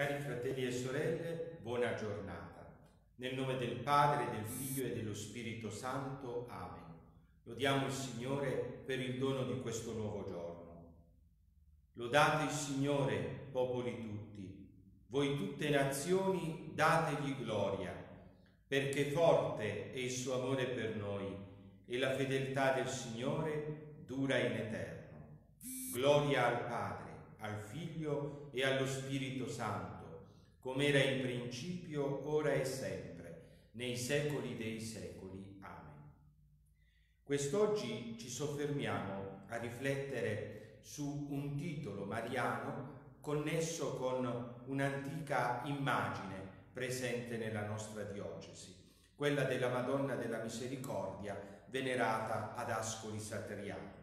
Cari fratelli e sorelle, buona giornata. Nel nome del Padre, del Figlio e dello Spirito Santo. Amen. Lodiamo il Signore per il dono di questo nuovo giorno. Lodate il Signore, popoli tutti. Voi tutte nazioni dategli gloria, perché forte è il suo amore per noi e la fedeltà del Signore dura in eterno. Gloria al Padre al Figlio e allo Spirito Santo, come era in principio, ora e sempre, nei secoli dei secoli. Amen. Quest'oggi ci soffermiamo a riflettere su un titolo mariano connesso con un'antica immagine presente nella nostra diocesi, quella della Madonna della Misericordia venerata ad Ascoli Satriano.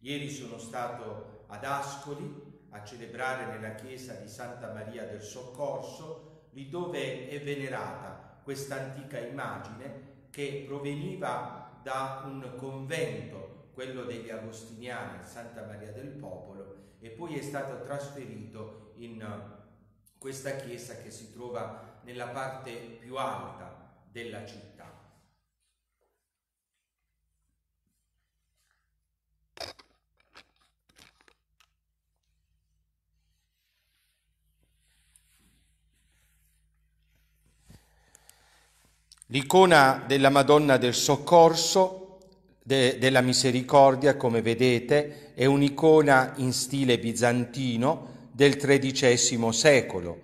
Ieri sono stato ad Ascoli a celebrare nella chiesa di Santa Maria del Soccorso, lì dove è venerata questa antica immagine che proveniva da un convento, quello degli Agostiniani, Santa Maria del Popolo, e poi è stato trasferito in eh, questa chiesa che si trova nella parte più alta della città. L'icona della Madonna del Soccorso, de, della Misericordia, come vedete, è un'icona in stile bizantino del XIII secolo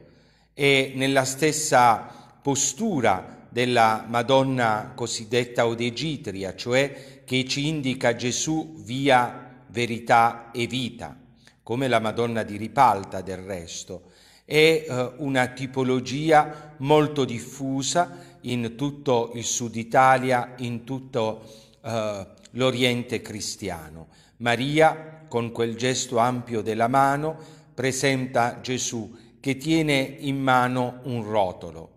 e nella stessa postura della Madonna cosiddetta odegitria, cioè che ci indica Gesù via verità e vita, come la Madonna di Ripalta del resto. È eh, una tipologia molto diffusa in tutto il sud Italia, in tutto eh, l'Oriente cristiano. Maria, con quel gesto ampio della mano, presenta Gesù che tiene in mano un rotolo.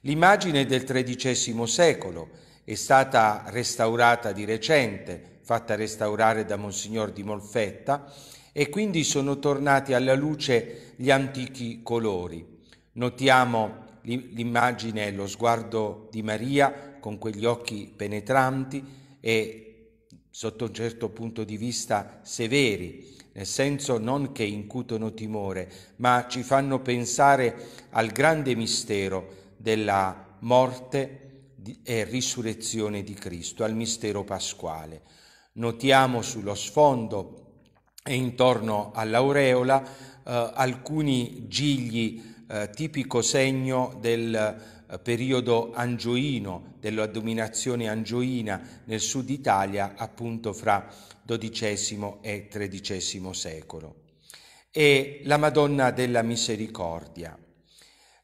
L'immagine del XIII secolo è stata restaurata di recente, fatta restaurare da Monsignor di Molfetta, e quindi sono tornati alla luce gli antichi colori. Notiamo l'immagine e lo sguardo di Maria con quegli occhi penetranti e sotto un certo punto di vista severi, nel senso non che incutono timore, ma ci fanno pensare al grande mistero della morte e risurrezione di Cristo, al mistero pasquale. Notiamo sullo sfondo e intorno all'aureola eh, alcuni gigli eh, tipico segno del eh, periodo angioino, della dominazione angioina nel sud Italia, appunto fra XII e XIII secolo. E la Madonna della Misericordia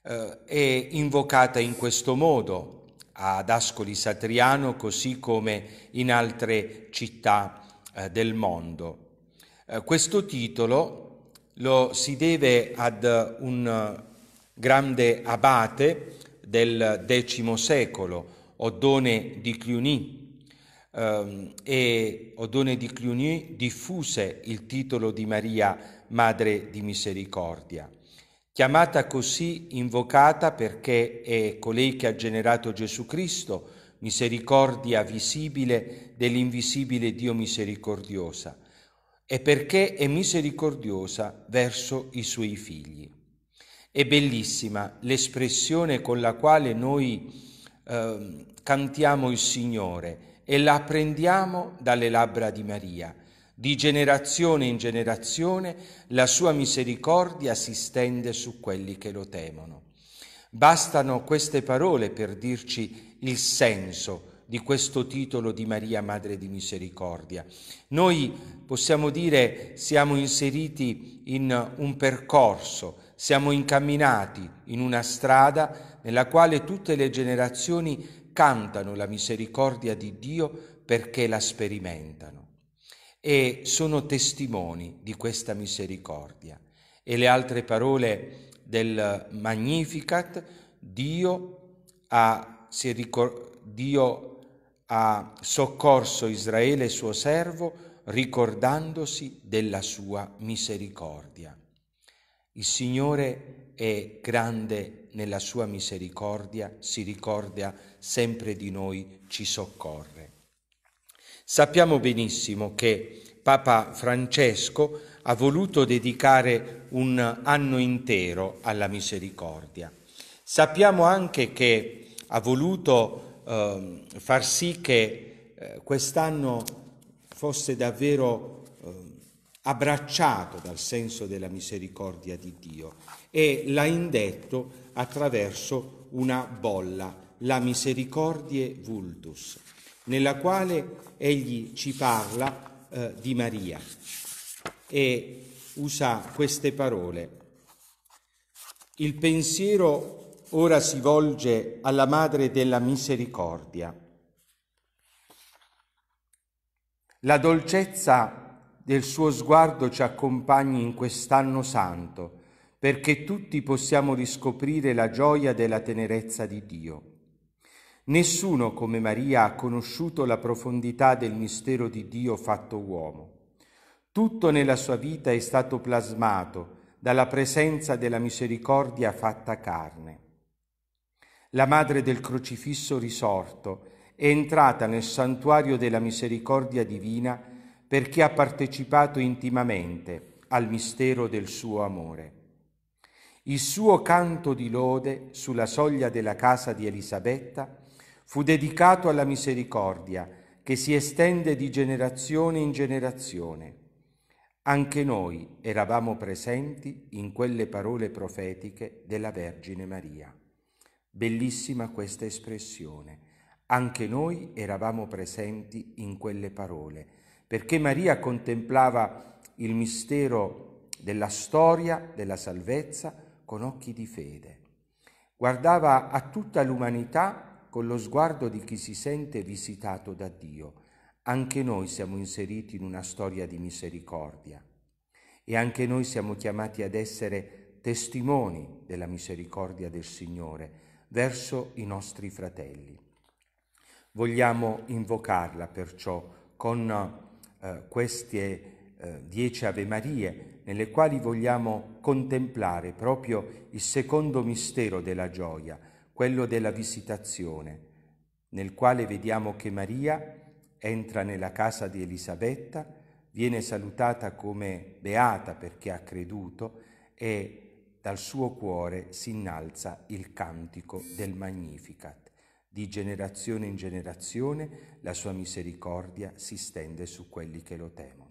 eh, è invocata in questo modo ad Ascoli Satriano, così come in altre città eh, del mondo. questo titolo lo si deve ad un grande abate del X secolo, Oddone di Cluny, ehm, e Oddone di Cluny diffuse il titolo di Maria Madre di Misericordia, chiamata così invocata perché è colei che ha generato Gesù Cristo, misericordia visibile dell'invisibile Dio misericordiosa, e perché è misericordiosa verso i suoi figli. È bellissima l'espressione con la quale noi eh, cantiamo il Signore e la apprendiamo dalle labbra di Maria. Di generazione in generazione la sua misericordia si stende su quelli che lo temono. Bastano queste parole per dirci il senso di questo titolo di Maria Madre di Misericordia. Noi possiamo dire siamo inseriti in un percorso siamo incamminati in una strada nella quale tutte le generazioni cantano la misericordia di Dio perché la sperimentano e sono testimoni di questa misericordia. E le altre parole del Magnificat, Dio ha, ricor- Dio ha soccorso Israele suo servo ricordandosi della sua misericordia. Il Signore è grande nella sua misericordia, si ricorda sempre di noi, ci soccorre. Sappiamo benissimo che Papa Francesco ha voluto dedicare un anno intero alla misericordia. Sappiamo anche che ha voluto eh, far sì che eh, quest'anno fosse davvero abbracciato dal senso della misericordia di Dio e l'ha indetto attraverso una bolla, la misericordie vultus, nella quale egli ci parla eh, di Maria e usa queste parole. Il pensiero ora si volge alla Madre della Misericordia. La dolcezza del suo sguardo ci accompagni in quest'anno santo, perché tutti possiamo riscoprire la gioia della tenerezza di Dio. Nessuno come Maria ha conosciuto la profondità del mistero di Dio fatto uomo. Tutto nella sua vita è stato plasmato dalla presenza della misericordia fatta carne. La madre del crocifisso risorto è entrata nel santuario della misericordia divina per chi ha partecipato intimamente al mistero del suo amore. Il suo canto di lode sulla soglia della casa di Elisabetta fu dedicato alla misericordia che si estende di generazione in generazione. Anche noi eravamo presenti in quelle parole profetiche della Vergine Maria. Bellissima questa espressione. Anche noi eravamo presenti in quelle parole perché Maria contemplava il mistero della storia, della salvezza, con occhi di fede. Guardava a tutta l'umanità con lo sguardo di chi si sente visitato da Dio. Anche noi siamo inseriti in una storia di misericordia e anche noi siamo chiamati ad essere testimoni della misericordia del Signore verso i nostri fratelli. Vogliamo invocarla perciò con eh, queste eh, dieci Ave Marie nelle quali vogliamo contemplare proprio il secondo mistero della gioia, quello della visitazione, nel quale vediamo che Maria entra nella casa di Elisabetta, viene salutata come beata perché ha creduto e dal suo cuore si innalza il cantico del Magnificat. Di generazione in generazione la sua misericordia si stende su quelli che lo temono.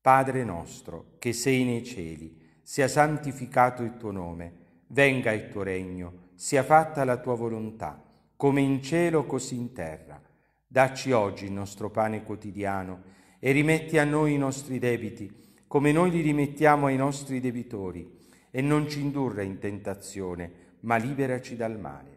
Padre nostro, che sei nei cieli, sia santificato il tuo nome, venga il tuo regno, sia fatta la tua volontà, come in cielo così in terra. Dacci oggi il nostro pane quotidiano e rimetti a noi i nostri debiti, come noi li rimettiamo ai nostri debitori, e non ci indurre in tentazione, ma liberaci dal male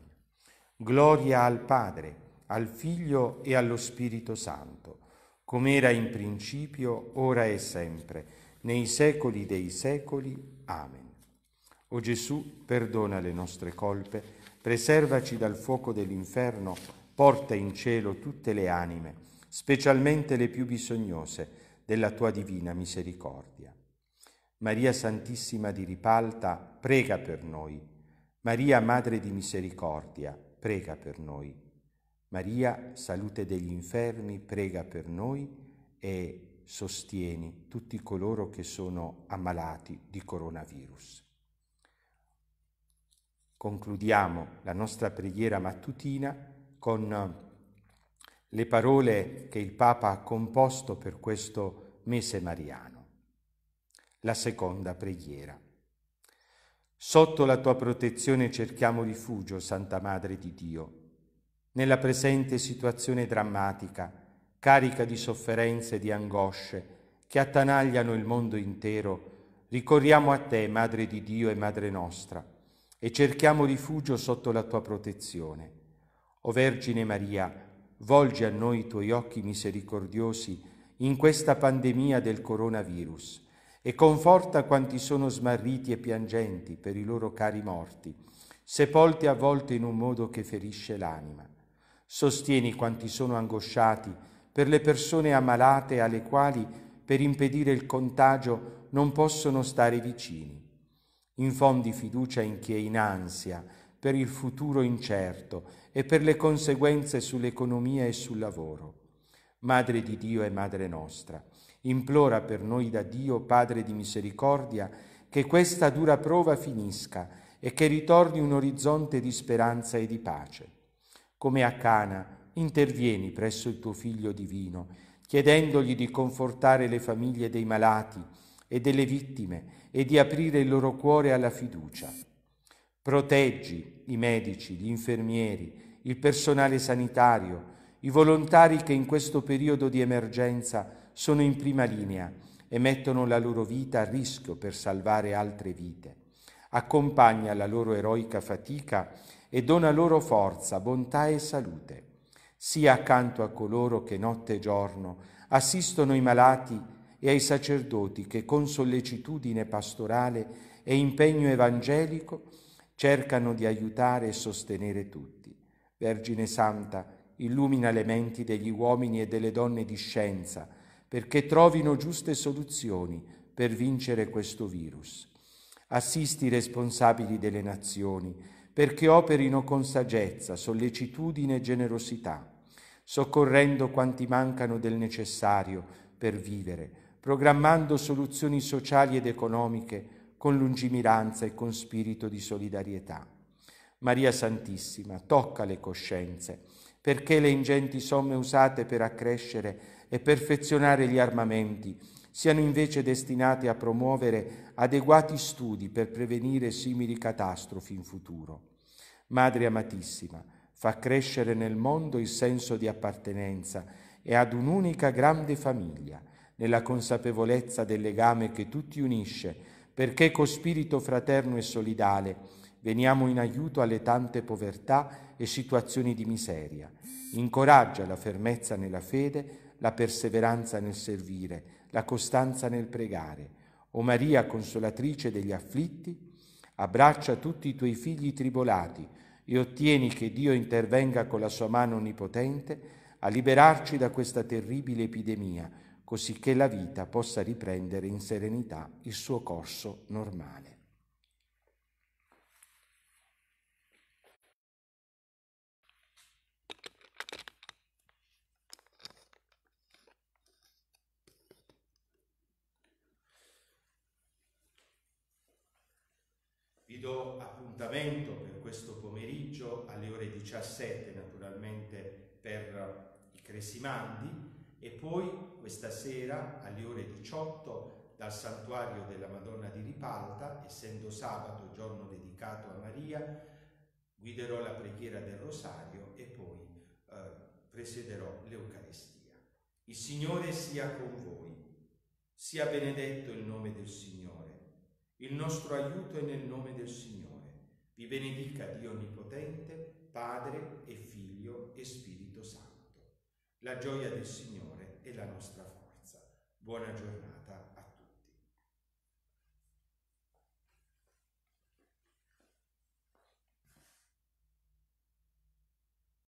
Gloria al Padre, al Figlio e allo Spirito Santo, come era in principio, ora e sempre, nei secoli dei secoli. Amen. O Gesù, perdona le nostre colpe, preservaci dal fuoco dell'inferno, porta in cielo tutte le anime, specialmente le più bisognose, della tua divina misericordia. Maria Santissima di Ripalta, prega per noi. Maria, Madre di Misericordia, prega per noi. Maria, salute degli infermi, prega per noi e sostieni tutti coloro che sono ammalati di coronavirus. Concludiamo la nostra preghiera mattutina con eh, le parole che il Papa ha composto per questo mese mariano. La seconda preghiera. Sotto la tua protezione cerchiamo rifugio, Santa Madre di Dio. Nella presente situazione drammatica, carica di sofferenze e di angosce che attanagliano il mondo intero, ricorriamo a te, Madre di Dio e Madre nostra, e cerchiamo rifugio sotto la tua protezione. O Vergine Maria, volgi a noi i tuoi occhi misericordiosi in questa pandemia del coronavirus e conforta quanti sono smarriti e piangenti per i loro cari morti, sepolti a volte in un modo che ferisce l'anima. Sostieni quanti sono angosciati per le persone ammalate alle quali, per impedire il contagio, non possono stare vicini. Infondi fiducia in chi è in ansia per il futuro incerto e per le conseguenze sull'economia e sul lavoro. Madre di Dio e Madre nostra, Implora per noi da Dio, Padre di misericordia, che questa dura prova finisca e che ritorni un orizzonte di speranza e di pace. Come a Cana, intervieni presso il tuo Figlio divino, chiedendogli di confortare le famiglie dei malati e delle vittime e di aprire il loro cuore alla fiducia. Proteggi i medici, gli infermieri, il personale sanitario, i volontari che in questo periodo di emergenza sono in prima linea e mettono la loro vita a rischio per salvare altre vite. Accompagna la loro eroica fatica e dona loro forza, bontà e salute. Sia accanto a coloro che notte e giorno assistono i malati e ai sacerdoti che con sollecitudine pastorale e impegno evangelico cercano di aiutare e sostenere tutti. Vergine Santa, illumina le menti degli uomini e delle donne di scienza, perché trovino giuste soluzioni per vincere questo virus. Assisti i responsabili delle nazioni perché operino con saggezza, sollecitudine e generosità, soccorrendo quanti mancano del necessario per vivere, programmando soluzioni sociali ed economiche con lungimiranza e con spirito di solidarietà. Maria Santissima, tocca le coscienze, perché le ingenti somme usate per accrescere e perfezionare gli armamenti, siano invece destinate a promuovere adeguati studi per prevenire simili catastrofi in futuro. Madre amatissima, fa crescere nel mondo il senso di appartenenza e ad un'unica grande famiglia, nella consapevolezza del legame che tutti unisce, perché con spirito fraterno e solidale veniamo in aiuto alle tante povertà e situazioni di miseria. Incoraggia la fermezza nella fede la perseveranza nel servire, la costanza nel pregare. O Maria, consolatrice degli afflitti, abbraccia tutti i tuoi figli tribolati e ottieni che Dio intervenga con la sua mano onnipotente a liberarci da questa terribile epidemia, così che la vita possa riprendere in serenità il suo corso normale. do appuntamento per questo pomeriggio alle ore 17 naturalmente per i Cresimandi e poi questa sera alle ore 18 dal santuario della Madonna di Ripalta, essendo sabato giorno dedicato a Maria, guiderò la preghiera del rosario e poi eh, presiederò l'Eucaristia. Il Signore sia con voi, sia benedetto il nome del Signore il nostro aiuto è nel nome del Signore. Vi benedica Dio Onnipotente, Padre e Figlio e Spirito Santo. La gioia del Signore è la nostra forza. Buona giornata.